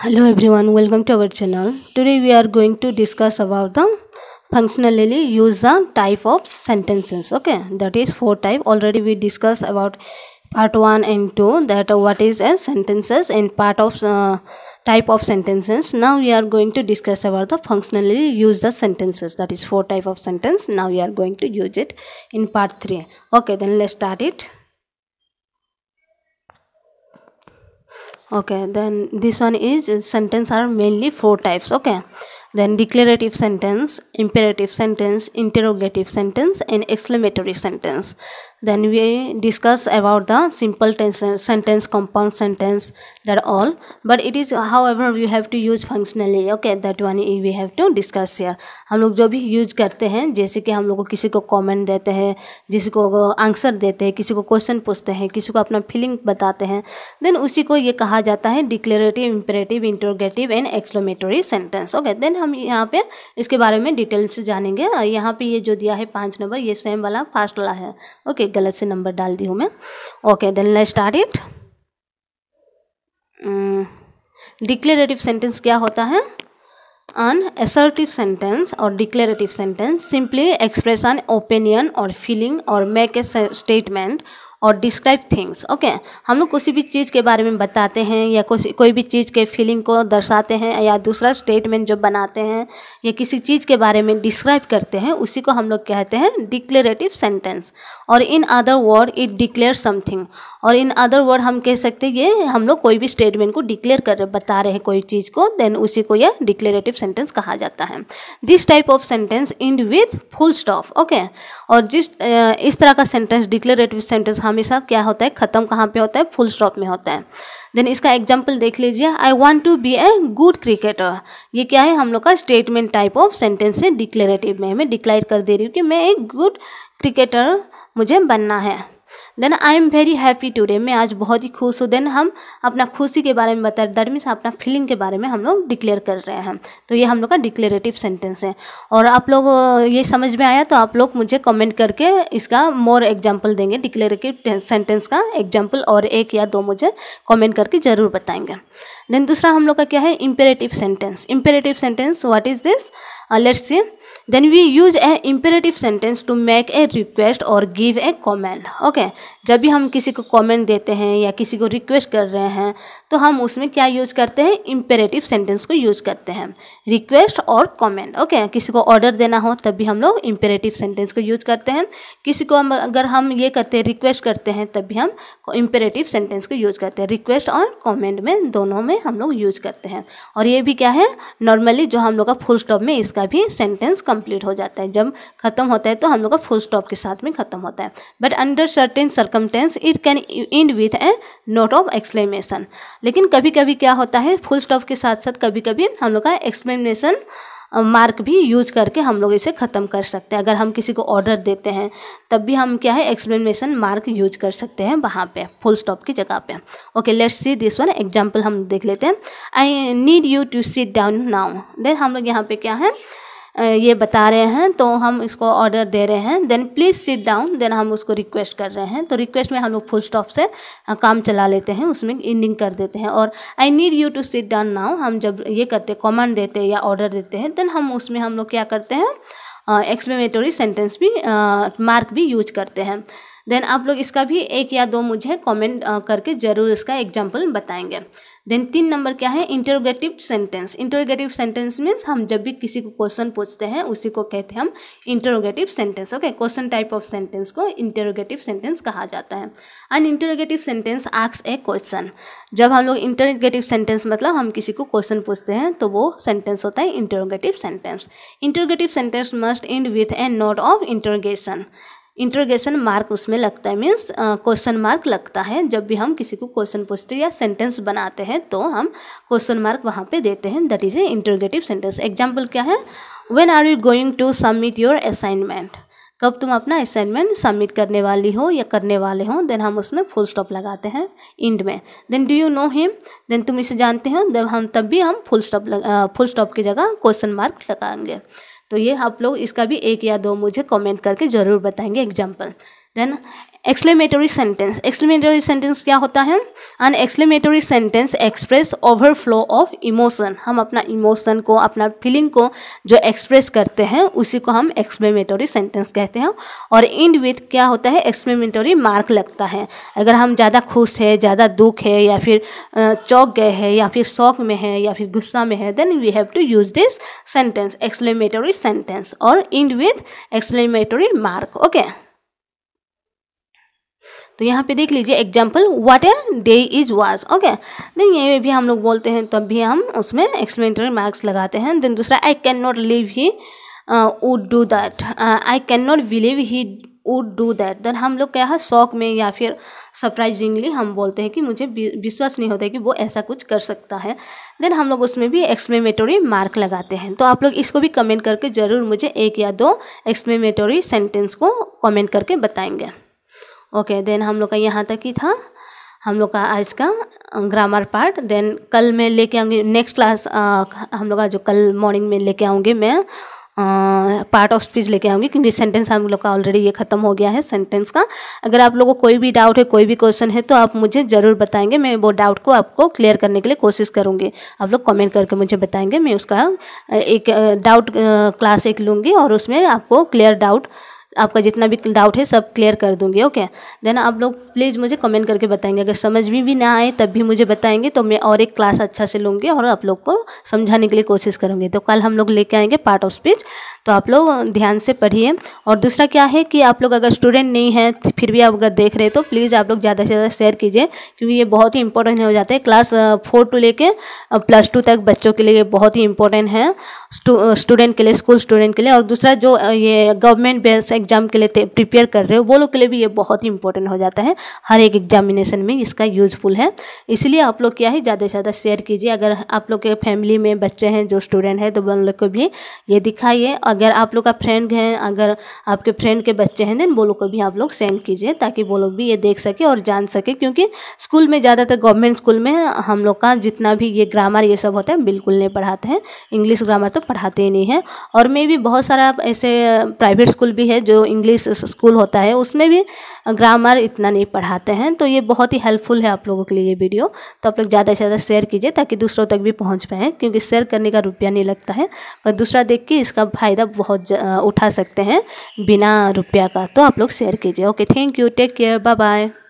hello everyone welcome to our channel today we are going to discuss about the functionally use the type of sentences okay that is four type already we discussed about part 1 and 2 that what is a sentences and part of uh, type of sentences now we are going to discuss about the functionally use the sentences that is four type of sentence now we are going to use it in part 3 okay then let's start it okay then this one is uh, sentence are mainly four types okay then declarative sentence imperative sentence interrogative sentence and exclamatory sentence then we discuss about the simple tense, sentence compound sentence that all but it is however we have to use functionally okay that one we have to discuss here हम लोग जो भी use करते हैं जैसे कि हम लोग को किसी को कॉमेंट देते हैं किसी को आंसर देते हैं किसी को क्वेश्चन पूछते हैं किसी को अपना फीलिंग बताते हैं देन उसी को ये कहा जाता है declarative imperative interrogative and exclamatory sentence okay then हम यहाँ पे इसके बारे में डिटेल से जानेंगे यहाँ पे ये जो दिया है पाँच नंबर ये सेम वाला फास्ट वाला है ओके okay, गलत से नंबर डाल दी हूँ मैं okay then let start it declarative sentence क्या होता है अन एसर्टिव सेंटेंस और declarative sentence simply express on opinion और फीलिंग और मेक ए स्टेटमेंट और डिस्क्राइब थिंग्स ओके हम लोग किसी भी चीज़ के बारे में बताते हैं या कोई कोई भी चीज़ के फीलिंग को दर्शाते हैं या दूसरा स्टेटमेंट जो बनाते हैं या किसी चीज़ के बारे में डिस्क्राइब करते हैं उसी को हम लोग कहते हैं डिक्लेरेटिव सेंटेंस और in other word it declare something और इन अदर वर्ड हम कह सकते हैं ये हम लोग कोई भी स्टेटमेंट को डिक्लेयर कर बता रहे हैं कोई चीज़ को देन उसी को यह डिक्लेरेटिव सेंटेंस कहा जाता है this type of sentence end with full stop okay और जिस इस तरह का सेंटेंस डिक्लेरेटिव सेंटेंस हमेशा क्या होता है ख़त्म कहाँ पे होता है फुल स्टॉप में होता है देन इसका एग्जाम्पल देख लीजिए I want to be a good cricketer ये क्या है हम लोग का स्टेटमेंट टाइप ऑफ सेंटेंस है डिक्लेरेटिव में मैं डिक्लेयर कर दे रही हूँ कि मैं एक गुड क्रिकेटर मुझे बनना है then I am very happy today मैं आज बहुत ही खुश हूँ देन हम अपना खुशी के बारे में बता दैट मीन्स अपना फीलिंग के बारे में हम लोग डिक्लेयर कर रहे हैं तो ये हम लोग का डिक्लेरेटिव सेंटेंस है और आप लोग ये समझ में आया तो आप लोग मुझे कमेंट करके इसका मोर एग्जाम्पल देंगे डिक्लेरेटिव सेंटेंस का एग्जाम्पल और एक या दो मुझे कॉमेंट करके ज़रूर बताएंगे देन दूसरा हम लोग का क्या है imperative sentence imperative sentence what is this let's see then we use a imperative sentence to make a request or give a comment okay जब भी हम किसी को comment देते हैं या किसी को request कर रहे हैं तो हम उसमें क्या use करते हैं imperative sentence को use करते हैं request और comment okay किसी को order देना हो तब भी हम लोग imperative sentence को use करते हैं किसी को अगर हम ये करते हैं request करते हैं तब भी हम imperative sentence को use करते हैं request और comment में दोनों में हम लोग use करते हैं और ये भी क्या है नॉर्मली जो हम लोग का फुल स्टॉप में इसका भी सेंटेंस कम कंप्लीट हो जाता है जब खत्म होता है तो हम लोग का फुल स्टॉप के साथ में खत्म होता है but under certain circumstance it can end with a note of explanation लेकिन कभी कभी क्या होता है फुल स्टॉप के साथ साथ कभी कभी हम लोग का एक्सप्लेनेशन मार्क भी यूज करके हम लोग इसे ख़त्म कर सकते हैं अगर हम किसी को ऑर्डर देते हैं तब भी हम क्या है एक्सप्लेनेशन मार्क यूज कर सकते हैं वहाँ पे फुल स्टॉप की जगह पे okay let's see this one example हम देख लेते हैं I need you to sit down now then हम लोग यहाँ पे क्या है ये बता रहे हैं तो हम इसको ऑर्डर दे रहे हैं then please sit down then हम उसको रिक्वेस्ट कर रहे हैं तो रिक्वेस्ट में हम लोग फुल स्टॉप से काम चला लेते हैं उसमें इंडिंग कर देते हैं और I need you to sit down now हम जब ये करते कॉमन देते या ऑर्डर देते हैं देन हम उसमें हम लोग क्या करते हैं एक्सप्लेनेटरी सेंटेंस भी मार्क भी यूज करते हैं देन आप लोग इसका भी एक या दो मुझे कमेंट करके ज़रूर इसका एग्जाम्पल बताएंगे देन तीन नंबर क्या है interrogative sentence interrogative sentence means हम जब भी किसी को क्वेश्चन पूछते हैं उसी को कहते हैं हम interrogative sentence okay question type of sentence को इंटरोगेटिव सेंटेंस कहा जाता है and interrogative sentence asks a question जब हम लोग इंटरोगेटिव सेंटेंस मतलब हम किसी को क्वेश्चन पूछते हैं तो वो सेंटेंस होता है interrogative sentence interrogative sentence must end with a note of interrogation interrogation mark उसमें लगता है मीन्स क्वेश्चन मार्क लगता है जब भी हम किसी को क्वेश्चन पूछते या सेंटेंस बनाते हैं तो हम क्वेश्चन मार्क वहाँ पे देते हैं that is a interrogative sentence example क्या है when are you going to submit your assignment कब तुम अपना असाइनमेंट सबमिट करने वाली हो या करने वाले हो देन हम उसमें फुल स्टॉप लगाते हैं इंड में then do you know him then तुम इसे जानते हो देन हम तब भी हम फुल स्टॉप फुल स्टॉप की जगह क्वेश्चन मार्क लगाएंगे तो ये आप लोग इसका भी एक या दो मुझे कमेंट करके ज़रूर बताएंगे example then exclamatory sentence exclamatory sentence क्या होता है an exclamatory sentence express overflow of emotion हम अपना इमोशन को अपना फीलिंग को जो एक्सप्रेस करते हैं उसी को हम एक्सप्लेमेटरी सेंटेंस कहते हैं और इंड विथ क्या होता है एक्सप्लेमेटरी मार्क लगता है अगर हम ज़्यादा खुश है ज़्यादा दुख है या फिर चौक गए हैं या फिर शौक में है या फिर गुस्सा में है then we have to use this sentence exclamatory sentence और end with exclamatory mark okay तो यहाँ पे देख लीजिए example what a day is was okay then ये भी हम लोग बोलते हैं तब भी हम उसमें एक्सप्लेनेटरी मार्क्स लगाते हैं देन दूसरा I can not live he would do that I can not believe he would do that then हम लोग क्या है शौक में या फिर सरप्राइजिंगली हम बोलते हैं कि मुझे विश्वास नहीं होता कि वो ऐसा कुछ कर सकता है देन हम लोग उसमें भी एक्सप्लेमेटोरी मार्क लगाते हैं तो आप लोग इसको भी कमेंट करके ज़रूर मुझे एक या दो एक्सप्लेमेटोरी सेंटेंस को कमेंट करके बताएंगे ओके देन हम लोग का यहाँ तक ही था हम लोग का आज का ग्रामर पार्ट देन कल मैं लेके आऊँगी नेक्स्ट क्लास हम लोग का जो कल मॉर्निंग में लेके आऊँगी मैं पार्ट ऑफ स्पीच लेके आऊँगी क्योंकि सेंटेंस हम लोग का ऑलरेडी ये ख़त्म हो गया है सेंटेंस का अगर आप लोगों को कोई भी डाउट है कोई भी क्वेश्चन है तो आप मुझे ज़रूर बताएंगे मैं वो डाउट को आपको क्लियर करने के लिए कोशिश करूँगी आप लोग कमेंट करके मुझे बताएंगे मैं उसका एक डाउट क्लास एक लूँगी और उसमें आपको क्लियर डाउट आपका जितना भी डाउट है सब क्लियर कर दूंगी ओके देन आप लोग प्लीज़ मुझे कमेंट करके बताएंगे अगर समझ में भी ना आए तब भी मुझे बताएंगे तो मैं और एक क्लास अच्छा से लूँगी और आप लोग को समझाने के लिए कोशिश करूँगी तो कल हम लोग लेके आएंगे पार्ट ऑफ स्पीच तो आप लोग ध्यान से पढ़िए और दूसरा क्या है कि आप लोग अगर स्टूडेंट नहीं हैं फिर भी आप अगर देख रहे तो प्लीज़ आप लोग ज़्यादा से ज़्यादा शेयर कीजिए क्योंकि ये बहुत ही इंपॉर्टेंट हो जाता है क्लास फोर टू लेके प्लस टू तक बच्चों के लिए बहुत ही इंपॉर्टेंट है स्टूडेंट के लिए स्कूल स्टूडेंट के लिए और दूसरा जो ये गवर्नमेंट बेस एग्जाम के लिए प्रिपेयर कर रहे हो वो लोग के लिए भी ये बहुत ही इंपॉर्टेंट हो जाता है हर एक एग्जामिनेशन में इसका यूजफुल है इसलिए आप लोग क्या है ज़्यादा से ज़्यादा शेयर कीजिए अगर आप लोग के फैमिली में बच्चे हैं जो स्टूडेंट हैं तो उन लोग को भी ये दिखाइए अगर आप लोग का फ्रेंड हैं अगर आपके फ्रेंड के बच्चे हैं देन वो लोग को भी आप लोग सेंड कीजिए ताकि वो लोग भी ये देख सके और जान सके क्योंकि स्कूल में ज़्यादातर गवर्नमेंट स्कूल में हम लोग का जितना भी ये ग्रामर ये सब होता है बिल्कुल नहीं पढ़ाते हैं इंग्लिश ग्रामर तो पढ़ाते ही नहीं है और मे भी बहुत सारा ऐसे प्राइवेट स्कूल भी है जो जो इंग्लिश स्कूल होता है उसमें भी ग्रामर इतना नहीं पढ़ाते हैं तो ये बहुत ही हेल्पफुल है आप लोगों के लिए ये वीडियो तो आप लोग ज़्यादा से ज़्यादा शेयर कीजिए ताकि दूसरों तक भी पहुँच पाएँ क्योंकि शेयर करने का रुपया नहीं लगता है पर दूसरा देख के इसका फ़ायदा बहुत उठा सकते हैं बिना रुपया का तो आप लोग शेयर कीजिए okay thank you take care bye bye